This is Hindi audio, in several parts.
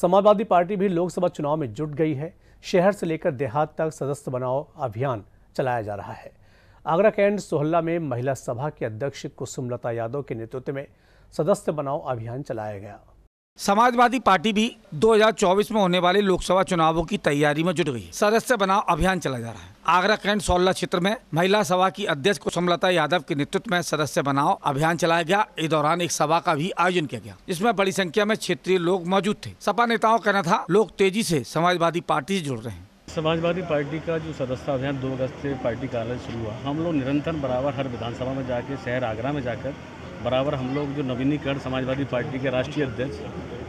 समाजवादी पार्टी भी लोकसभा चुनाव में जुट गई है शहर से लेकर देहात तक सदस्य बनाओ अभियान चलाया जा रहा है आगरा कैंट सोहल्ला में महिला सभा के अध्यक्ष कुसुमलता यादव के नेतृत्व में सदस्य बनाओ अभियान चलाया गया समाजवादी पार्टी भी 2024 में होने वाले लोकसभा चुनावों की तैयारी में जुट गई सदस्य बनाओ अभियान चला जा रहा है आगरा कैंट सोल्ला क्षेत्र में महिला सभा की अध्यक्ष कुसुमलता यादव के नेतृत्व में सदस्य बनाओ अभियान चलाया गया इस दौरान एक सभा का भी आयोजन किया गया जिसमें बड़ी संख्या में क्षेत्रीय लोग मौजूद थे सपा नेताओं का कहना था लोग तेजी से समाजवादी पार्टी से जुड़ रहे हैं समाजवादी पार्टी का जो सदस्य अभियान दो अगस्त से पार्टी कार्यालय शुरू हुआ हम लोग निरंतर बराबर हर विधानसभा में जाकर शहर आगरा में जाकर बराबर हम लोग जो नवीनीकरण समाजवादी पार्टी के राष्ट्रीय अध्यक्ष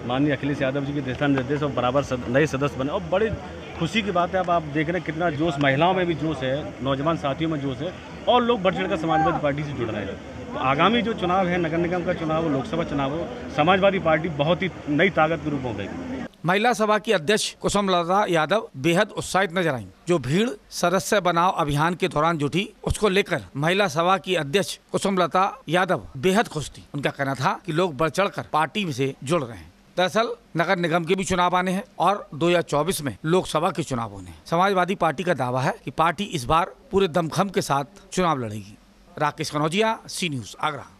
माननीय अखिलेश यादव जी के दिशा निर्देश और बराबर सद, नए सदस्य बने और बड़ी खुशी की बात है अब आप देख रहे हैं कितना जोश महिलाओं में भी जोश है नौजवान साथियों में जोश है और लोग बढ़ चढ़ समाजवादी पार्टी से जुड़ रहे हैं तो आगामी जो चुनाव है नगर निगम का चुनाव हो लोकसभा चुनाव हो समाजवादी पार्टी बहुत ही नई ताकत के रूप हो गई महिला सभा की अध्यक्ष कुसुमलता यादव बेहद उत्साहित नजर आई जो भीड़ सदस्य बनाव अभियान के दौरान जुटी उसको लेकर महिला सभा की अध्यक्ष कुसुमलता यादव बेहद खुश थी उनका कहना था कि लोग बढ़ चढ़ पार्टी से जुड़ रहे हैं दरअसल नगर निगम के भी चुनाव आने हैं और 2024 में लोकसभा के चुनाव होने हैं समाजवादी पार्टी का दावा है कि पार्टी इस बार पूरे दमखम के साथ चुनाव लड़ेगी राकेश कनौजिया सी न्यूज आगरा